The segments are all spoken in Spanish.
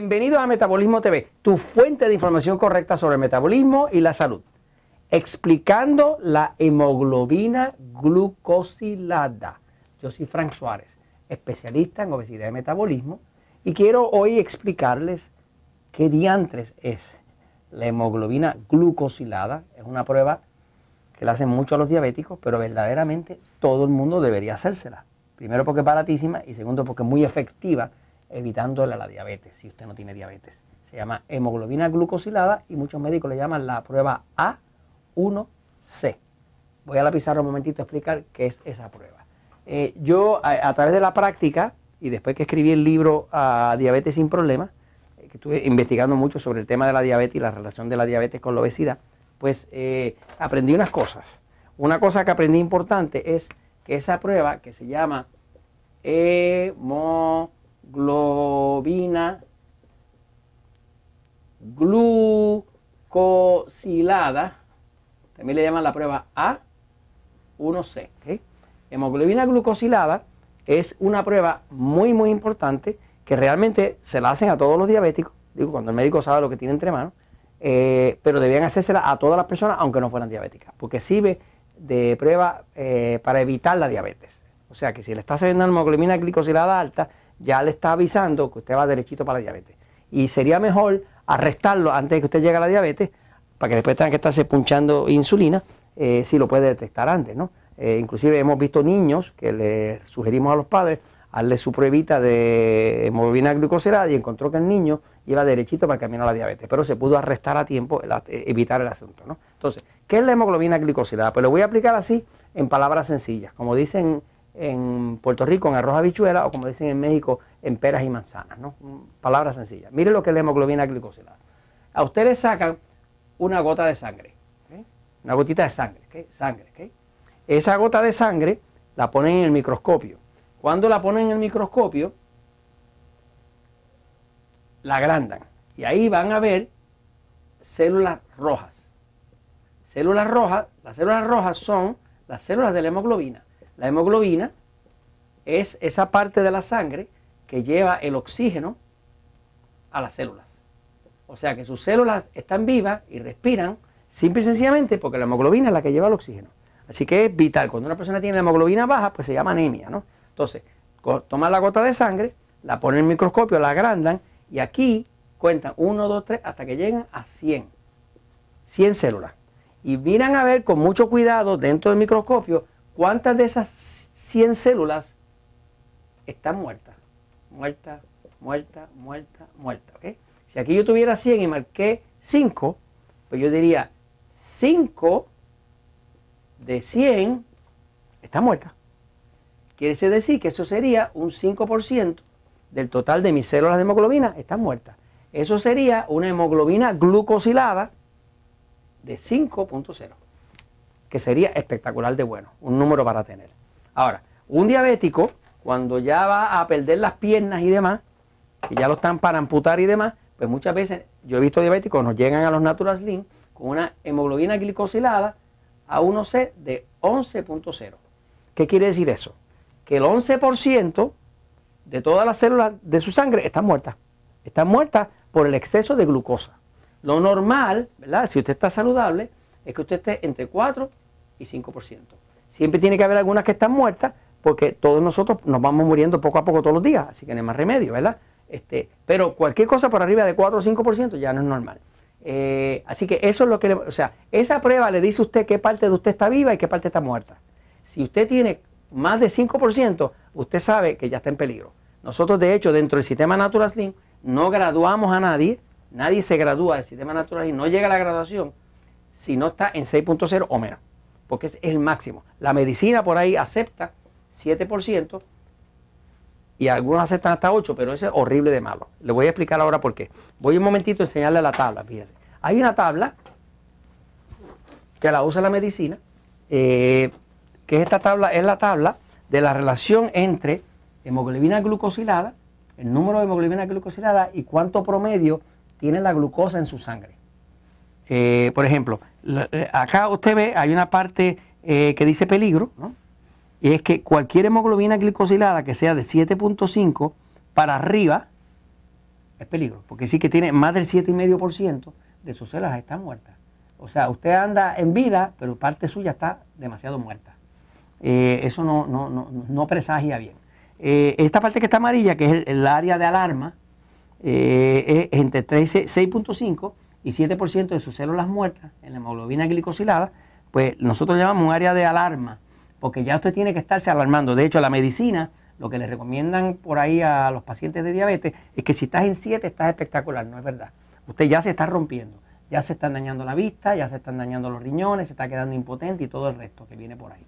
Bienvenido a Metabolismo TV, tu fuente de información correcta sobre el metabolismo y la salud. Explicando la hemoglobina glucosilada. Yo soy Frank Suárez, especialista en obesidad y metabolismo, y quiero hoy explicarles qué diantres es la hemoglobina glucosilada. Es una prueba que la hacen mucho a los diabéticos, pero verdaderamente todo el mundo debería hacérsela. Primero porque es baratísima y segundo porque es muy efectiva a la diabetes, si usted no tiene diabetes. Se llama hemoglobina glucosilada y muchos médicos le llaman la prueba A1C. Voy a la pizarra un momentito a explicar qué es esa prueba. Eh, yo a, través de la práctica y después que escribí el libro a ah, Diabetes sin Problemas, eh, que estuve investigando mucho sobre el tema de la diabetes y la relación de la diabetes con la obesidad, pues eh, aprendí unas cosas. Una cosa que aprendí importante es que esa prueba que se llama hemoglobina globina glucosilada, también le llaman la prueba A1C. c Hemoglobina glucosilada es una prueba muy, muy importante que realmente se la hacen a todos los diabéticos, digo, cuando el médico sabe lo que tiene entre manos, eh, pero debían hacérsela a todas las personas, aunque no fueran diabéticas, porque sirve de prueba eh, para evitar la diabetes. O sea que si le estás haciendo hemoglobina glicosilada alta, ya le está avisando que usted va derechito para la diabetes. Y sería mejor arrestarlo antes de que usted llegue a la diabetes, para que después tenga que estarse punchando insulina, eh, si lo puede detectar antes, ¿no? Eh, inclusive hemos visto niños que le sugerimos a los padres darle su pruebita de hemoglobina glucosilada y encontró que el niño iba derechito para el camino a la diabetes, pero se pudo arrestar a tiempo, eh, evitar el asunto, ¿no? Entonces, ¿qué es la hemoglobina glicosilada?, Pues lo voy a aplicar así en palabras sencillas, como dicen en Puerto Rico en arroz habichuela o como dicen en México en peras y manzanas, ¿no? Mm, Palabras sencillas. Mire lo que es la hemoglobina glicosilada. A ustedes sacan una gota de sangre, una gotita de sangre, ¿okay? sangre. Esa gota de sangre la ponen en el microscopio. Cuando la ponen en el microscopio, la agrandan y ahí van a ver células rojas. Células rojas, las células rojas son las células de la hemoglobina. La hemoglobina es esa parte de la sangre que lleva el oxígeno a las células. O sea que sus células están vivas y respiran simple y sencillamente porque la hemoglobina es la que lleva el oxígeno. Así que es vital. Cuando una persona tiene la hemoglobina baja, pues se llama anemia, ¿no? Entonces, toman la gota de sangre, la ponen en el microscopio, la agrandan y aquí cuentan 1, 2, 3 hasta que llegan a 100. 100 células. Y miran a ver con mucho cuidado dentro del microscopio ¿Cuántas de esas 100 células están muertas? Muertas, muertas, muertas, muertas. Si aquí yo tuviera 100 y marqué 5, pues yo diría 5 de 100 está muerta. Quiere decir que eso sería un 5% del total de mis células de hemoglobina están muertas. Eso sería una hemoglobina glucosilada de 5.0 que sería espectacular de bueno, un número para tener. Ahora, un diabético, cuando ya va a perder las piernas y demás, que ya lo están para amputar y demás, pues muchas veces yo he visto diabéticos nos llegan a los Natural Slim con una hemoglobina glicosilada a 1C de 11.0. ¿Qué quiere decir eso? Que el 11% de todas las células de su sangre están muertas. Están muertas por el exceso de glucosa. Lo normal, ¿verdad? Si usted está saludable, es que usted esté entre 4 y 5%. Siempre tiene que haber algunas que están muertas, porque todos nosotros nos vamos muriendo poco a poco todos los días, así que no hay más remedio, ¿verdad? Este, pero cualquier cosa por arriba de 4 o 5% ya no es normal. Eh, así que eso es lo que le, O sea, esa prueba le dice usted qué parte de usted está viva y qué parte está muerta. Si usted tiene más de 5%, usted sabe que ya está en peligro. Nosotros, de hecho, dentro del sistema Natural Slim, no graduamos a nadie, nadie se gradúa del sistema Natural Slim, no llega a la graduación si no está en 6.0 o menos, porque es el máximo. La medicina por ahí acepta 7% y algunos aceptan hasta 8%, pero ese es horrible de malo. Le voy a explicar ahora por qué. Voy un momentito a enseñarle la tabla, fíjense. Hay una tabla que la usa la medicina, eh, que esta tabla es la tabla de la relación entre hemoglobina glucosilada, el número de hemoglobina glucosilada y cuánto promedio tiene la glucosa en su sangre. Eh, por ejemplo, eh, acá usted ve, hay una parte eh, que dice peligro, ¿no? y es que cualquier hemoglobina glicosilada que sea de 7.5 para arriba es peligro, porque sí que tiene más del 7,5% de sus células están muertas. O sea, usted anda en vida, pero parte suya está demasiado muerta. eso no, no, presagia bien. esta parte que está amarilla, que es el, área de alarma, es entre 6.5 y 7% de sus células muertas en la hemoglobina glicosilada, pues nosotros llamamos un área de alarma, porque ya usted tiene que estarse alarmando. De hecho, la medicina, lo que le recomiendan por ahí a los pacientes de diabetes es que si estás en 7 estás espectacular, no es verdad. Usted ya se está rompiendo, ya se están dañando la vista, ya se están dañando los riñones, se está quedando impotente y todo el resto que viene por ahí.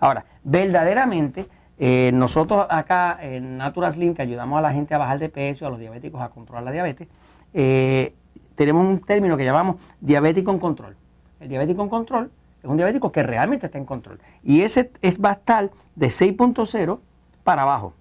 Ahora, verdaderamente, eh, nosotros acá en Natural Slim, que ayudamos a la gente a bajar de peso, a los diabéticos a controlar la diabetes, eh, tenemos un término que llamamos diabético en control. El diabético en control es un diabético que realmente está en control. Y ese es, va a estar de 6.0 para abajo.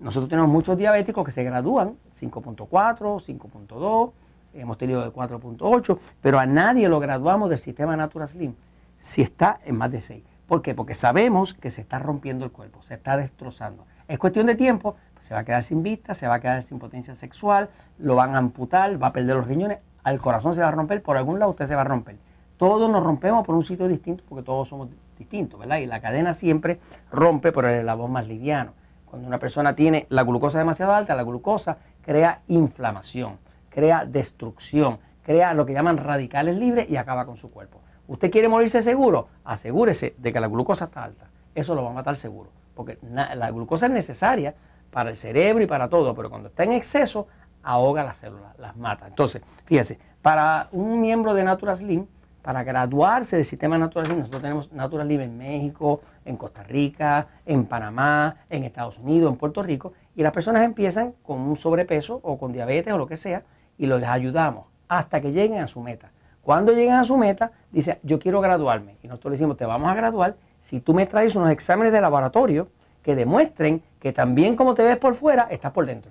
Nosotros tenemos muchos diabéticos que se gradúan 5.4, 5.2, hemos tenido de 4.8, pero a nadie lo graduamos del sistema Natura Slim si está en más de 6. ¿Por qué? Porque sabemos que se está rompiendo el cuerpo, se está destrozando. Es cuestión de tiempo, se va a quedar sin vista, se va a quedar sin potencia sexual, lo van a amputar, va a perder los riñones, al corazón se va a romper, por algún lado usted se va a romper. Todos nos rompemos por un sitio distinto porque todos somos distintos, ¿verdad? Y la cadena siempre rompe por el eslabón más liviano. Cuando una persona tiene la glucosa demasiado alta, la glucosa crea inflamación, crea destrucción, crea lo que llaman radicales libres y acaba con su cuerpo. ¿Usted quiere morirse seguro? Asegúrese de que la glucosa está alta. Eso lo va a matar seguro, porque la glucosa es necesaria para el cerebro y para todo, pero cuando está en exceso ahoga las células, las mata. Entonces, fíjense, para un miembro de Natural Slim, para graduarse del sistema Natural Slim, nosotros tenemos Natural Slim en México, en Costa Rica, en Panamá, en Estados Unidos, en Puerto Rico, y las personas empiezan con un sobrepeso o con diabetes o lo que sea, y los ayudamos hasta que lleguen a su meta. Cuando llegan a su meta, dice, yo quiero graduarme. Y nosotros le decimos, te vamos a graduar si tú me traes unos exámenes de laboratorio que demuestren que también como te ves por fuera, estás por dentro.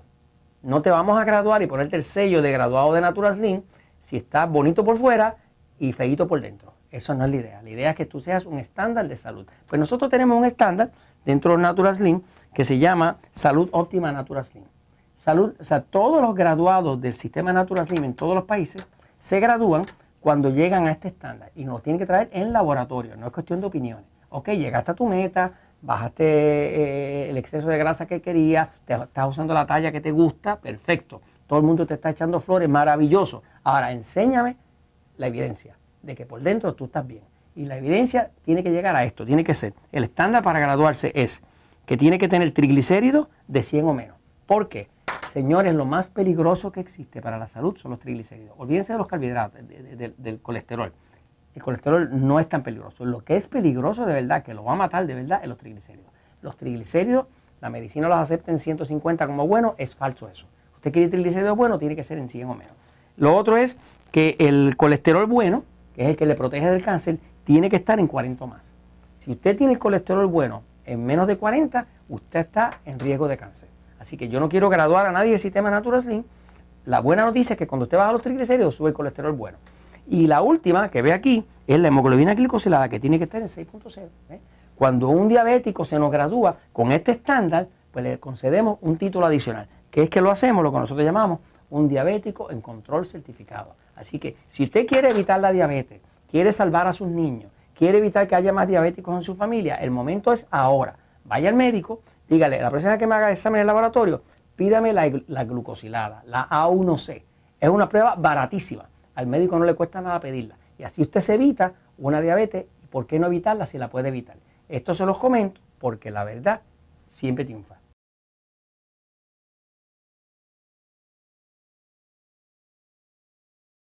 No te vamos a graduar y ponerte el sello de graduado de Natural Slim si estás bonito por fuera y feíto por dentro. Eso no es la idea. La idea es que tú seas un estándar de salud. Pues nosotros tenemos un estándar dentro de Natural Slim que se llama Salud Óptima Natural Slim. Salud, o sea, todos los graduados del sistema Natural Slim en todos los países se gradúan cuando llegan a este estándar y nos tienen que traer en laboratorio, no es cuestión de opiniones. Ok, llegaste a tu meta, bajaste eh, el exceso de grasa que querías, te, estás usando la talla que te gusta, perfecto. Todo el mundo te está echando flores, maravilloso. Ahora enséñame la evidencia de que por dentro tú estás bien. Y la evidencia tiene que llegar a esto, tiene que ser. El estándar para graduarse es que tiene que tener triglicéridos de 100 o menos. ¿Por qué? Señores, lo más peligroso que existe para la salud son los triglicéridos. Olvídense de los carbohidratos, del colesterol el colesterol no es tan peligroso. Lo que es peligroso de verdad, que lo va a matar de verdad, es los triglicéridos. Los triglicéridos, la medicina los acepta en 150 como bueno, es falso eso. Usted quiere triglicéridos bueno, tiene que ser en 100 o menos. Lo otro es que el colesterol bueno, que es el que le protege del cáncer, tiene que estar en 40 o más. Si usted tiene el colesterol bueno en menos de 40, usted está en riesgo de cáncer. Así que yo no quiero graduar a nadie del sistema Natural Slim. La buena noticia es que cuando usted baja los triglicéridos, sube el colesterol bueno. Y la última que ve aquí es la hemoglobina glicosilada, que tiene que estar en 6.0. ¿eh? Cuando un diabético se nos gradúa con este estándar, pues le concedemos un título adicional, que es que lo hacemos lo que nosotros llamamos un diabético en control certificado. Así que si usted quiere evitar la diabetes, quiere salvar a sus niños, quiere evitar que haya más diabéticos en su familia, el momento es ahora. Vaya al médico, dígale, la persona que me haga examen en el laboratorio, pídame la, la glucosilada, la A1C. Es una prueba baratísima. Al médico no le cuesta nada pedirla. Y así usted se evita una diabetes. ¿Por qué no evitarla si la puede evitar? Esto se los comento porque la verdad siempre triunfa.